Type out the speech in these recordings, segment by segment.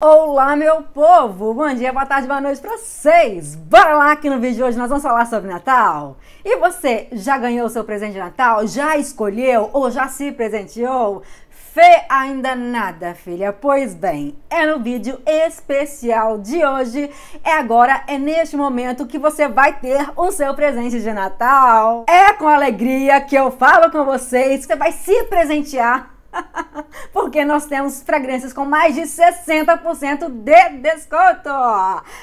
Olá, meu povo! Bom dia, boa tarde, boa noite pra vocês! Bora lá que no vídeo de hoje nós vamos falar sobre Natal! E você, já ganhou o seu presente de Natal? Já escolheu ou já se presenteou? Fê ainda nada, filha. Pois bem, é no vídeo especial de hoje. É agora, é neste momento que você vai ter o seu presente de Natal. É com alegria que eu falo com vocês que você vai se presentear Porque nós temos fragrâncias com mais de 60% de desconto.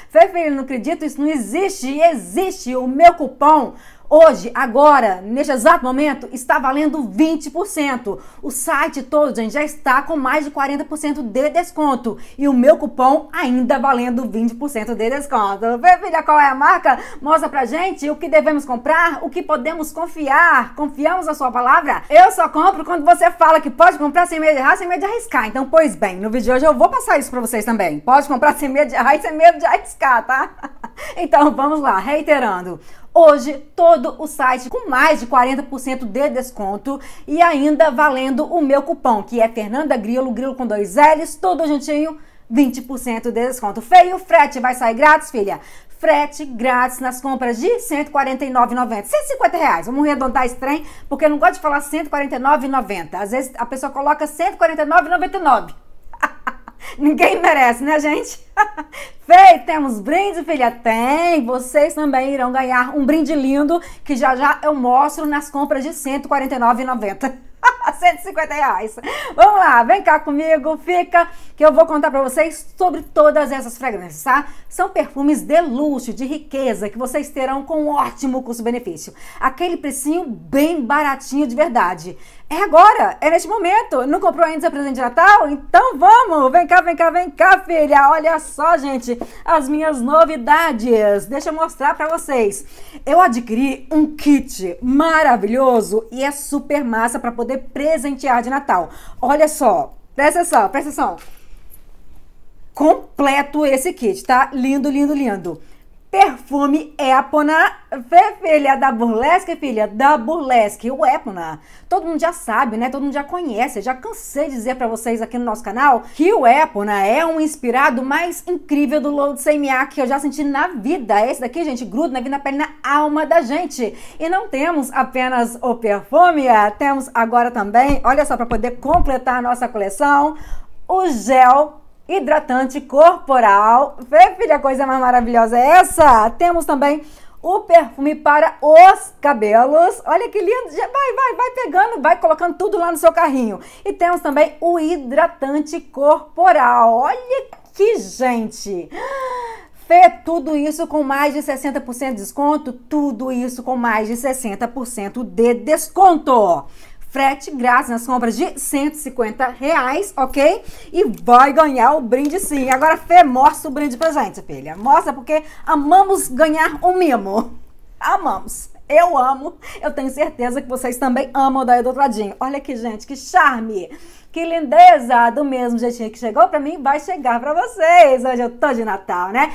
Fefe, não acredito, isso não existe. Existe o meu cupom Hoje, agora, neste exato momento, está valendo 20%. O site todo, já está com mais de 40% de desconto. E o meu cupom ainda valendo 20% de desconto. Vê, filha, qual é a marca? Mostra pra gente o que devemos comprar, o que podemos confiar. Confiamos na sua palavra? Eu só compro quando você fala que pode comprar sem medo de errar, sem medo de arriscar. Então, pois bem, no vídeo de hoje eu vou passar isso pra vocês também. Pode comprar sem medo de errar e sem medo de arriscar, tá? Então, vamos lá, reiterando hoje todo o site com mais de 40% de desconto e ainda valendo o meu cupom, que é Fernanda Grilo, Grilo com dois L's, todo juntinho, 20% de desconto. Feio, frete vai sair grátis, filha frete grátis nas compras de R$ 149,90. 150 reais. Vamos arredondar esse trem, porque eu não gosto de falar 149,90. Às vezes a pessoa coloca 149,99. Ninguém merece, né, gente? Feito temos brinde, filha? Tem! Vocês também irão ganhar um brinde lindo que já já eu mostro nas compras de R$ 149,90. reais. Vamos lá, vem cá comigo, fica que eu vou contar para vocês sobre todas essas fragrâncias, tá? São perfumes de luxo, de riqueza, que vocês terão com um ótimo custo-benefício. Aquele precinho bem baratinho de verdade. É agora, é neste momento. Não comprou ainda seu presente de Natal? Então vamos! Vem cá, vem cá, vem cá, filha! Olha só, gente, as minhas novidades. Deixa eu mostrar para vocês. Eu adquiri um kit maravilhoso e é super massa para poder presentear de Natal. Olha só, presta atenção, presta atenção. Completo esse kit, tá? Lindo, lindo, lindo Perfume Epona, é filha, da burlesque, filha, da burlesque, o Epona. Todo mundo já sabe, né? Todo mundo já conhece. Já cansei de dizer para vocês aqui no nosso canal que o Epona é um inspirado mais incrível do Lodo CMA que eu já senti na vida. Esse daqui, gente, gruda na né? vida, na pele, na alma da gente. E não temos apenas o perfume, é, temos agora também, olha só, para poder completar a nossa coleção, o gel hidratante corporal. Vê, filha, coisa mais maravilhosa é essa? Temos também o perfume para os cabelos. Olha que lindo! Já vai, vai, vai pegando, vai colocando tudo lá no seu carrinho. E temos também o hidratante corporal. Olha que gente! Fê, tudo isso com mais de 60% de desconto, tudo isso com mais de 60% de desconto frete grátis nas compras de 150 reais, ok? E vai ganhar o brinde sim. Agora, Fê, mostra o brinde pra gente, filha. Mostra porque amamos ganhar um mimo. Amamos. Eu amo, eu tenho certeza que vocês também amam o Daí do Outradinho. Olha que gente, que charme, que lindeza, do mesmo jeitinho que chegou para mim, vai chegar para vocês. Hoje eu tô de Natal, né?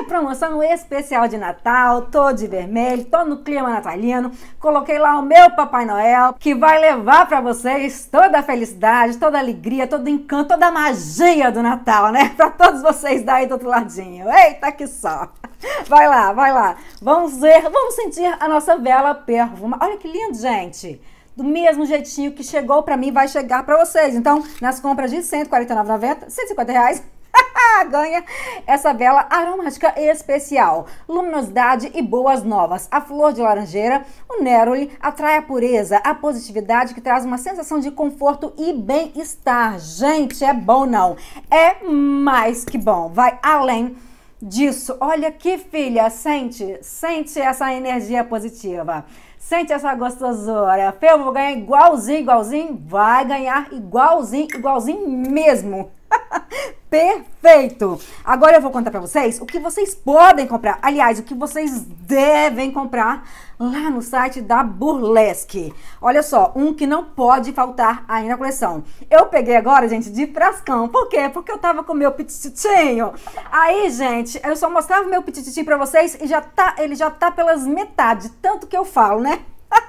É promoção especial de Natal, tô de vermelho, tô no clima natalino. Coloquei lá o meu Papai Noel, que vai levar para vocês toda a felicidade, toda a alegria, todo o encanto, toda a magia do Natal, né? Para todos vocês daí do outro ladinho. Eita que só! Vai lá, vai lá. Vamos ver, vamos sentir a nossa vela perfumada. Olha que lindo, gente. Do mesmo jeitinho que chegou para mim, vai chegar para vocês. Então, nas compras de R$149,90, 149,90, reais, ganha essa vela aromática especial. Luminosidade e boas novas. A flor de laranjeira, o Neroli, atrai a pureza, a positividade que traz uma sensação de conforto e bem-estar. Gente, é bom não? É mais que bom. Vai além disso. Olha que filha, sente, sente essa energia positiva. Sente essa gostosura. Fê, vou ganhar igualzinho, igualzinho. Vai ganhar igualzinho, igualzinho mesmo. Perfeito! Agora eu vou contar para vocês o que vocês podem comprar. Aliás, o que vocês devem comprar lá no site da Burlesque. Olha só, um que não pode faltar aí na coleção. Eu peguei agora, gente, de frascão. Por quê? Porque eu tava com meu petititinho. Aí, gente, eu só mostrava o meu petititinho pra vocês e já tá, ele já tá pelas metades, tanto que eu falo, né?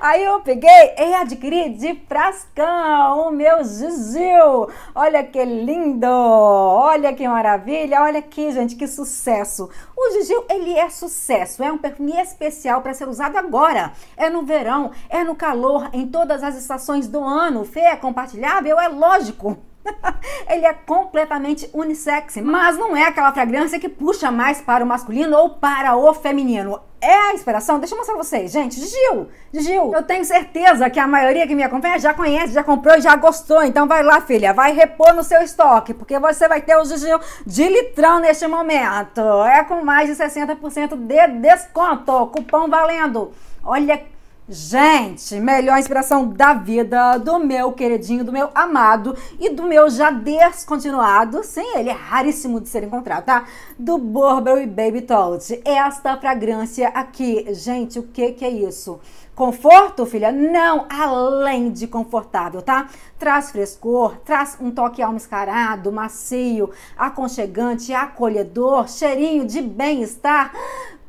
Aí eu peguei e adquiri de frascão o meu zizil. Olha que lindo! Olha que maravilha! Olha aqui, gente, que sucesso! O Gigil, ele é sucesso, é um perfume especial para ser usado agora. É no verão, é no calor, em todas as estações do ano. Fê, é compartilhável? É lógico. Ele é completamente unissex, mas não é aquela fragrância que puxa mais para o masculino ou para o feminino. É a inspiração? Deixa eu mostrar pra vocês, gente. Gil, Gil, eu tenho certeza que a maioria que me acompanha já conhece, já comprou e já gostou. Então vai lá, filha, vai repor no seu estoque, porque você vai ter o Gil de litrão neste momento. É com mais de 60% de desconto. Cupom valendo. Olha Gente, melhor inspiração da vida do meu queridinho, do meu amado e do meu já descontinuado, sim, ele é raríssimo de ser encontrado, tá? Do Burberry Baby Toilet. Esta fragrância aqui, gente, o que que é isso? Conforto, filha? Não, além de confortável, tá? Traz frescor, traz um toque almiscarado, macio, aconchegante, acolhedor, cheirinho de bem-estar.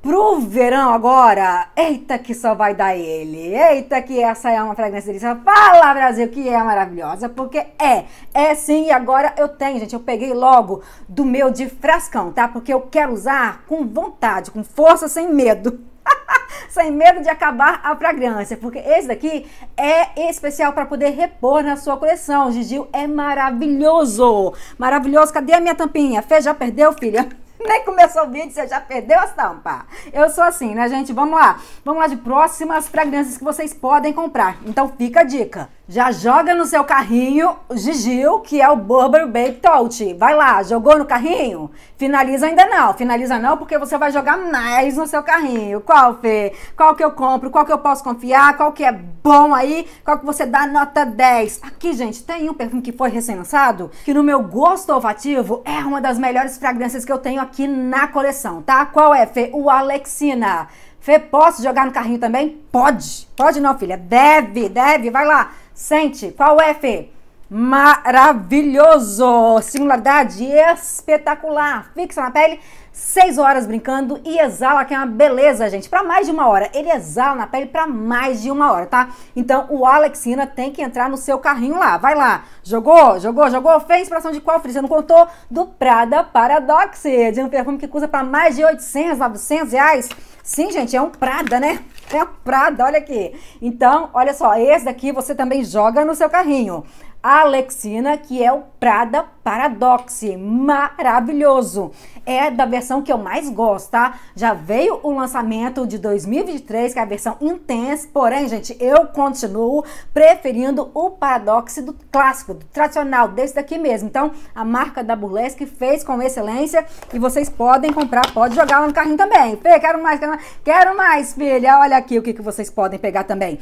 Pro verão agora, eita que só vai dar ele. Eita que essa é uma fragrância deliciosa. Fala Brasil, que é maravilhosa, porque é. É sim, e agora eu tenho, gente. Eu peguei logo do meu de frascão, tá? Porque eu quero usar com vontade, com força, sem medo. sem medo de acabar a fragrância, porque esse daqui é especial para poder repor na sua coleção. O Gigil é maravilhoso. Maravilhoso. Cadê a minha tampinha? Fez já perdeu, filha? Nem né, começou o vídeo, você já perdeu a tampa. Eu sou assim, né, gente? Vamos lá. Vamos lá de próximas fragrâncias que vocês podem comprar. Então fica a dica. Já joga no seu carrinho o Gigil, que é o Burberry Baby Tote. Vai lá, jogou no carrinho? Finaliza ainda não. Finaliza não porque você vai jogar mais no seu carrinho. Qual, Fê? Qual que eu compro? Qual que eu posso confiar? Qual que é bom aí? Qual que você dá nota 10? Aqui, gente, tem um perfume que foi recém-lançado, que no meu gosto olfativo é uma das melhores fragrâncias que eu tenho aqui na coleção, tá? Qual é, Fê? O Alexina. Fê, posso jogar no carrinho também? Pode. Pode não, filha. Deve, deve. Vai lá. Sente. Qual é, Fê? Maravilhoso! Singularidade espetacular. Fixa na pele, seis horas brincando e exala, que é uma beleza, gente. Para mais de uma hora. Ele exala na pele para mais de uma hora, tá? Então o Alexina tem que entrar no seu carrinho lá. Vai lá. Jogou, jogou, jogou. Fez inspiração de qual, Fri? Você não contou? Do Prada Paradoxes, de um perfume que custa para mais de 800, 900 reais. Sim, gente, é um Prada, né? É um Prada, olha aqui. Então, olha só, esse daqui você também joga no seu carrinho a Alexina, que é o Prada Paradox, maravilhoso. É da versão que eu mais gosto, tá? Já veio o lançamento de 2023, que é a versão Intense, porém, gente, eu continuo preferindo o Paradox do clássico, do tradicional, desse daqui mesmo. Então, a marca da Burlesque fez com excelência e vocês podem comprar, pode jogar lá no carrinho também. Fê, quero mais, quero mais, quero mais, filha. Olha aqui o que, que vocês podem pegar também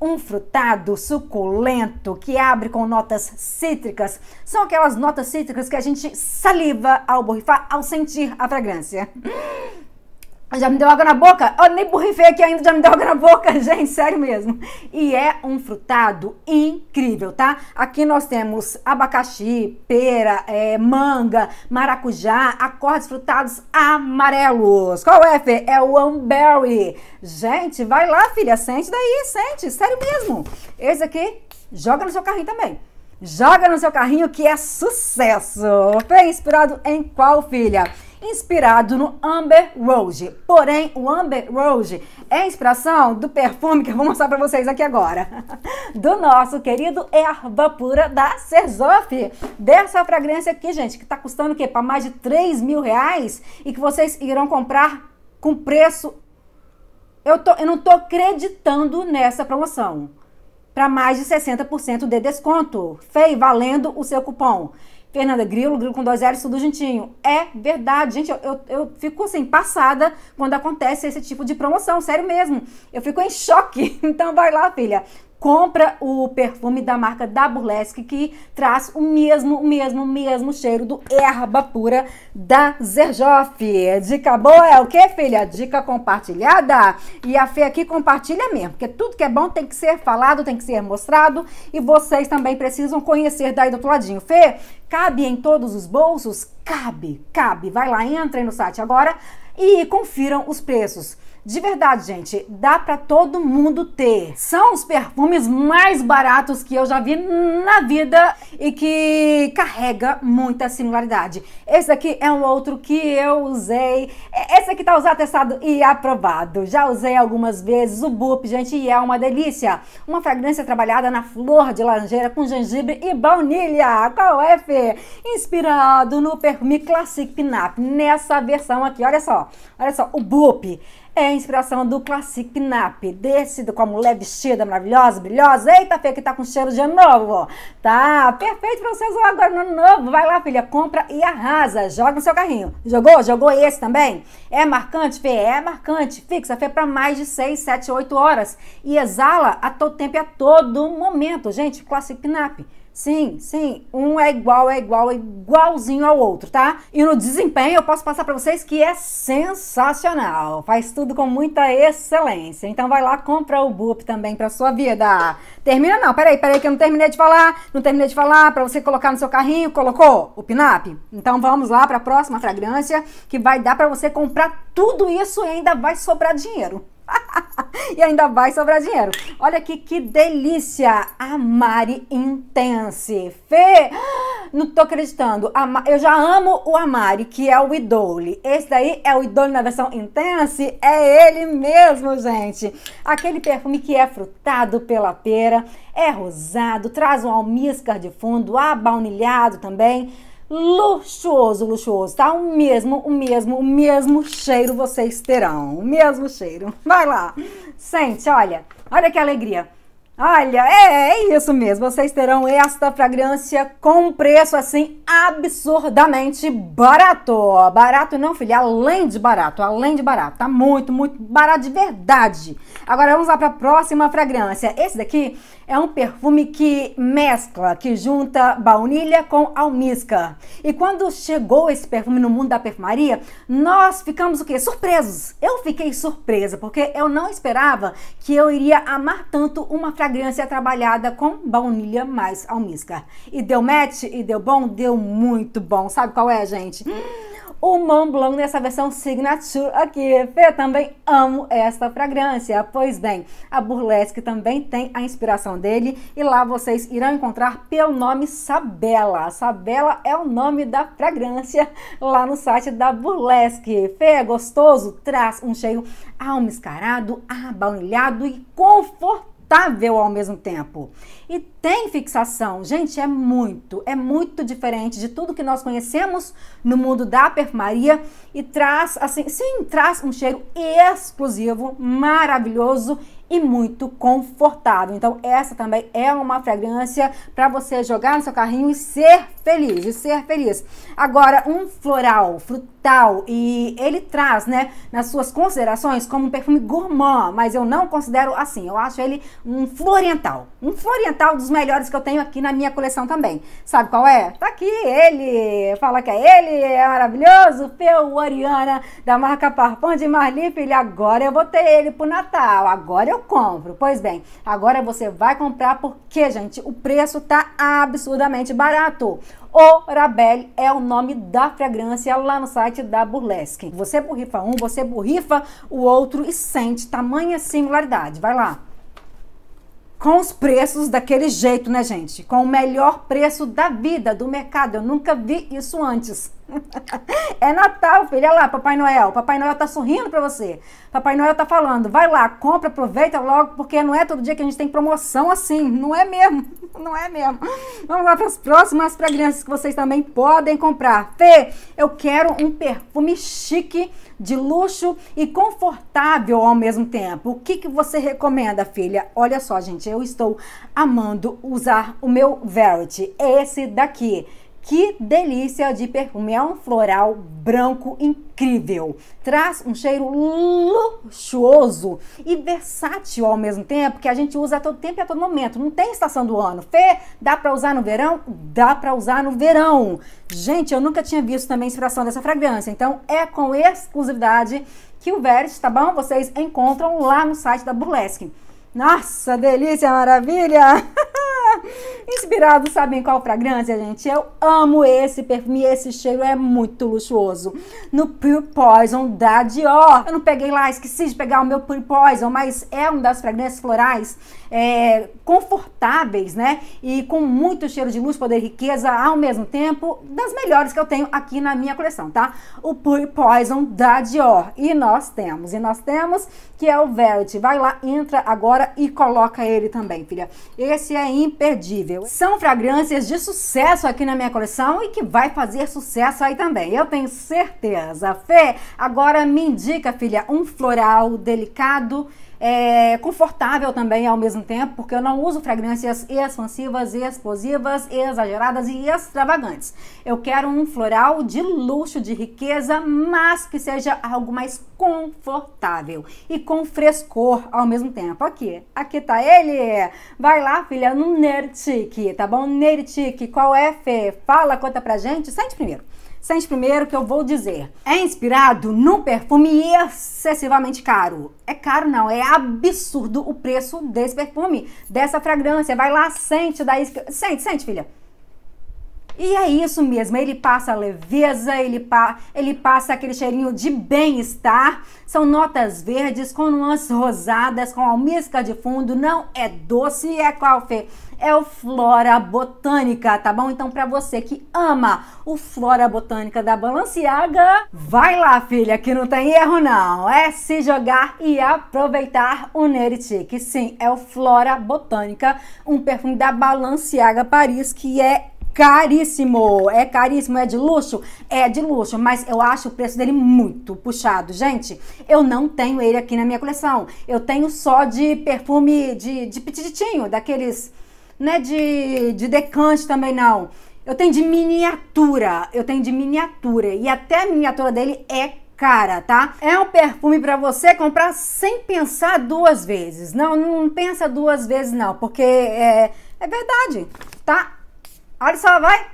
um frutado suculento que abre com notas cítricas. São aquelas notas cítricas que a gente saliva ao borrifar, ao sentir a fragrância. Já me deu água na boca? Eu nem borrifei aqui ainda, já me deu água na boca, gente, sério mesmo. E é um frutado incrível, tá? Aqui nós temos abacaxi, pera, é, manga, maracujá, acordes frutados amarelos. Qual é, Fê? É o Unberry. Gente, vai lá, filha, sente daí, sente, sério mesmo. Esse aqui, joga no seu carrinho também. Joga no seu carrinho que é sucesso. Fê, inspirado em qual, filha? inspirado no Amber Rose. Porém, o Amber Rose é inspiração do perfume que eu vou mostrar para vocês aqui agora, do nosso querido Erva Pura da Cerzof. Dessa fragrância aqui, gente, que tá custando o quê? Para mais de 3 mil reais e que vocês irão comprar com preço... Eu, tô, eu não tô acreditando nessa promoção para mais de 60% de desconto. FEI, valendo o seu cupom. Fernanda Grilo, Grilo com dois L's, tudo juntinho. É verdade, gente, eu, eu, eu, fico assim, passada quando acontece esse tipo de promoção, sério mesmo. Eu fico em choque. Então vai lá, filha compra o perfume da marca da Burlesque que traz o mesmo, o mesmo, o mesmo cheiro do erva pura da Zerjoff. Dica boa é o que, filha? Dica compartilhada. E a Fê aqui compartilha mesmo, porque tudo que é bom tem que ser falado, tem que ser mostrado e vocês também precisam conhecer daí do outro ladinho. Fê, cabe em todos os bolsos? Cabe, cabe. Vai lá, entrem no site agora e confiram os preços. De verdade, gente, dá para todo mundo ter. São os perfumes mais baratos que eu já vi na vida e que carrega muita singularidade. Esse aqui é um outro que eu usei. É, esse aqui tá usado, testado e aprovado. Já usei algumas vezes o Boop, gente, e é uma delícia. Uma fragrância trabalhada na flor de laranjeira com gengibre e baunilha. Qual é, Fê? Inspirado no perfume Classic Pinap, nessa versão aqui. Olha só, olha só, o Boop é a inspiração do Classic Pinap, desse com a mulher vestida maravilhosa, brilhosa. Eita, Fê, que tá com cheiro de novo. Tá, perfeito pra vocês agora no novo. Vai lá, filha, compra e arrasa. Joga no seu carrinho. Jogou? Jogou esse também? É marcante, Fê? É marcante. Fixa, Fê, pra mais de 6, 7, 8 horas. E exala a todo tempo e a todo momento. Gente, Classic Pinap. Sim, sim, um é igual, é igual, é igualzinho ao outro, tá? E no desempenho eu posso passar para vocês que é sensacional, faz tudo com muita excelência. Então vai lá, compra o bupe também para sua vida. Termina não, peraí, peraí que eu não terminei de falar, não terminei de falar para você colocar no seu carrinho, colocou o pinap? Então vamos lá para a próxima fragrância que vai dar para você comprar tudo isso e ainda vai sobrar dinheiro. e ainda vai sobrar dinheiro. Olha aqui que delícia! A Mari Intense. Fê, não tô acreditando. Eu já amo o Amari, que é o Idole. Esse daí é o Idole na versão Intense? É ele mesmo, gente. Aquele perfume que é frutado pela pera, é rosado, traz um almíscar de fundo, abaunilhado também luxuoso, luxuoso, tá? O mesmo, o mesmo, o mesmo cheiro vocês terão. O mesmo cheiro. Vai lá. Sente, olha. Olha que alegria. Olha, é, é, isso mesmo. Vocês terão esta fragrância com preço assim absurdamente barato. Barato não, filha, além de barato, além de barato. Tá muito, muito barato de verdade. Agora vamos lá para a próxima fragrância. Esse daqui é um perfume que mescla, que junta baunilha com almíscar. E quando chegou esse perfume no mundo da perfumaria, nós ficamos o quê? Surpresos. Eu fiquei surpresa porque eu não esperava que eu iria amar tanto uma fragrância fragrância trabalhada com baunilha mais almíscar. E deu match? E deu bom? Deu muito bom. Sabe qual é, gente? o Mont Blanc nessa versão Signature aqui. Fê, também amo esta fragrância. Pois bem, a Burlesque também tem a inspiração dele e lá vocês irão encontrar pelo nome Sabela. Sabela é o nome da fragrância lá no site da Burlesque. Fê, gostoso? Traz um cheiro almiscarado, abaunilhado e confortável confortável ao mesmo tempo. E tem fixação. Gente, é muito, é muito diferente de tudo que nós conhecemos no mundo da perfumaria e traz assim, sim, traz um cheiro exclusivo, maravilhoso e muito confortável. Então essa também é uma fragrância para você jogar no seu carrinho e ser feliz, e ser feliz. Agora, um floral, frutal, e ele traz, né, nas suas considerações como um perfume gourmand, mas eu não considero assim. Eu acho ele um floriental. Um floriental dos melhores que eu tenho aqui na minha coleção também. Sabe qual é? Tá aqui ele. Fala que é ele, é maravilhoso. Peu Oriana, da marca Parfum de Marli, filha. Agora eu botei ele pro Natal. Agora eu eu compro. Pois bem, agora você vai comprar porque, gente, o preço tá absurdamente barato. O Rabel é o nome da fragrância lá no site da Burlesque. Você borrifa um, você borrifa o outro e sente tamanha singularidade. Vai lá com os preços daquele jeito, né, gente? Com o melhor preço da vida, do mercado. Eu nunca vi isso antes. É Natal, filha Olha lá, Papai Noel. Papai Noel tá sorrindo para você. Papai Noel tá falando, vai lá, compra, aproveita logo, porque não é todo dia que a gente tem promoção assim. Não é mesmo. Não é mesmo. Vamos lá para as próximas fragrâncias que vocês também podem comprar. Fê, eu quero um perfume chique, de luxo e confortável ao mesmo tempo. O que, que você recomenda, filha? Olha só, gente, eu estou amando usar o meu Verity. É esse daqui que delícia de perfume! É um floral branco incrível. Traz um cheiro luxuoso e versátil ao mesmo tempo, que a gente usa a todo tempo e a todo momento. Não tem estação do ano. Fê, dá para usar no verão? Dá para usar no verão. Gente, eu nunca tinha visto também a inspiração dessa fragrância. Então é com exclusividade que o Verde, tá bom? Vocês encontram lá no site da Burlesque. Nossa, delícia, maravilha! Inspirado, sabem qual fragrância, gente? Eu amo esse perfume, esse cheiro é muito luxuoso. No Pure Poison da Dior. Eu não peguei lá, esqueci de pegar o meu Pure Poison, mas é uma das fragrâncias florais é, confortáveis, né? E com muito cheiro de luz, poder e riqueza ao mesmo tempo, das melhores que eu tenho aqui na minha coleção, tá? O Pure Poison da Dior. E nós temos, e nós temos que é o Verity. Vai lá, entra agora e coloca ele também, filha. Esse é imperdível imperdível. São fragrâncias de sucesso aqui na minha coleção e que vai fazer sucesso aí também. Eu tenho certeza. Fê, agora me indica, filha, um floral delicado é, confortável também ao mesmo tempo, porque eu não uso fragrâncias expansivas, explosivas, exageradas e extravagantes. Eu quero um floral de luxo, de riqueza, mas que seja algo mais confortável e com frescor ao mesmo tempo. Aqui, aqui tá ele. Vai lá, filha, no Nertic, tá bom? Nertic, qual é, Fê? Fala, conta pra gente. Sente primeiro. Sente primeiro que eu vou dizer. É inspirado num perfume é excessivamente caro. É caro não, é absurdo o preço desse perfume, dessa fragrância. Vai lá, sente daí. Sente, sente, filha. E é isso mesmo, ele passa leveza, ele, pa ele passa aquele cheirinho de bem-estar. São notas verdes com nuances rosadas, com almíscar de fundo, não é doce, é qual, Fê? é o Flora Botânica, tá bom? Então, para você que ama o Flora Botânica da Balenciaga, vai lá, filha, que não tem erro não. É se jogar e aproveitar o que Sim, é o Flora Botânica, um perfume da Balenciaga Paris que é caríssimo. É caríssimo, é de luxo? É de luxo, mas eu acho o preço dele muito puxado. Gente, eu não tenho ele aqui na minha coleção. Eu tenho só de perfume de, de daqueles, né, de, de decante também não. Eu tenho de miniatura, eu tenho de miniatura e até a miniatura dele é cara, tá? É um perfume para você comprar sem pensar duas vezes. Não, não pensa duas vezes não, porque é, é verdade, tá? Olha só, vai.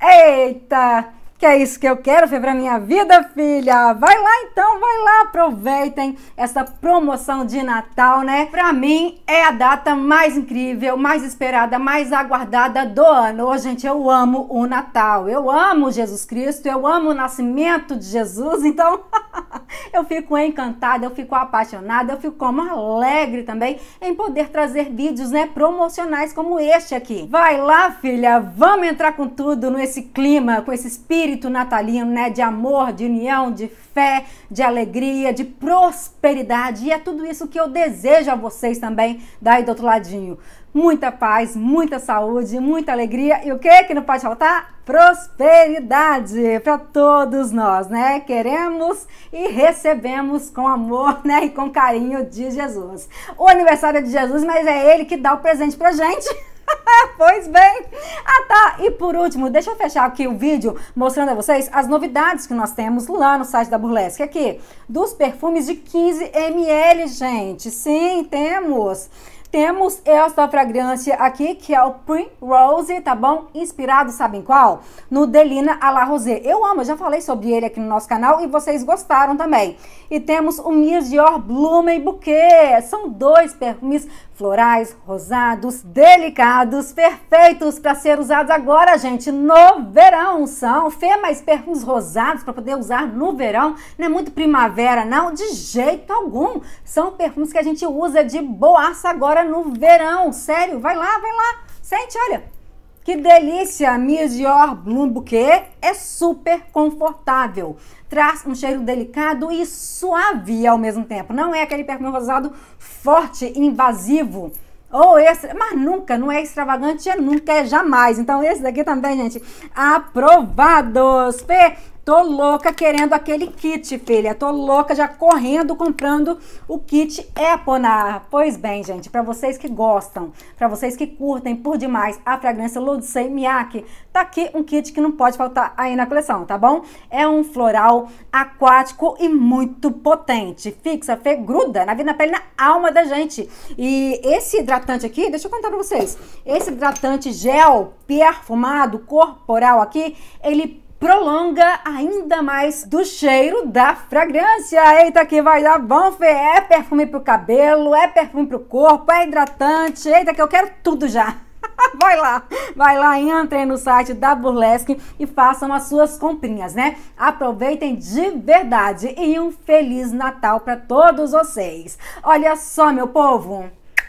Eita! que é isso que eu quero ver pra minha vida, filha. Vai lá então, vai lá, aproveitem essa promoção de Natal, né? Para mim é a data mais incrível, mais esperada, mais aguardada do ano. hoje oh, gente, eu amo o Natal. Eu amo Jesus Cristo, eu amo o nascimento de Jesus, então eu fico encantada, eu fico apaixonada, eu fico como alegre também em poder trazer vídeos, né, promocionais como este aqui. Vai lá, filha, vamos entrar com tudo nesse clima, com esse espírito espírito natalino, né? De amor, de união, de fé, de alegria, de prosperidade. E é tudo isso que eu desejo a vocês também, daí do outro ladinho. Muita paz, muita saúde, muita alegria e o que que não pode faltar? Prosperidade para todos nós, né? Queremos e recebemos com amor, né? E com carinho de Jesus. O aniversário é de Jesus, mas é ele que dá o presente pra gente. pois bem. Ah, tá. E por último, deixa eu fechar aqui o vídeo mostrando a vocês as novidades que nós temos lá no site da Burlesque. Aqui, dos perfumes de 15 ml, gente. Sim, temos. Temos esta fragrância aqui, que é o Print Rose, tá bom? Inspirado, sabem qual? No Delina à la Rosé. Eu amo, eu já falei sobre ele aqui no nosso canal e vocês gostaram também. E temos o Miss Dior Blumen Bouquet. São dois perfumes Florais, rosados, delicados, perfeitos para ser usados agora, gente, no verão. São mas perfumes rosados para poder usar no verão. Não é muito primavera, não, de jeito algum. São perfumes que a gente usa de boaça agora no verão. Sério, vai lá, vai lá. Sente, olha, que delícia! Mia Dior Bloom Bouquet é super confortável. Traz um cheiro delicado e suave ao mesmo tempo. Não é aquele perfume rosado forte, invasivo ou extra, mas nunca, não é extravagante, é nunca, é jamais. Então esse daqui também, gente, aprovados. P, Tô louca querendo aquele kit, filha. Tô louca já correndo comprando o kit Eponar. Pois bem, gente, para vocês que gostam, para vocês que curtem por demais a fragrância Ludsei Miyake, tá aqui um kit que não pode faltar aí na coleção, tá bom? É um floral aquático e muito potente. Fixa, fe, gruda na vida, na pele, na alma da gente. E esse hidratante aqui, deixa eu contar pra vocês. Esse hidratante gel perfumado corporal aqui, ele prolonga ainda mais do cheiro da fragrância. Eita, que vai dar bom, Fê! É perfume pro cabelo, é perfume pro corpo, é hidratante. Eita, que eu quero tudo já! Vai lá, vai lá, entrem no site da Burlesque e façam as suas comprinhas, né? Aproveitem de verdade e um Feliz Natal para todos vocês. Olha só, meu povo!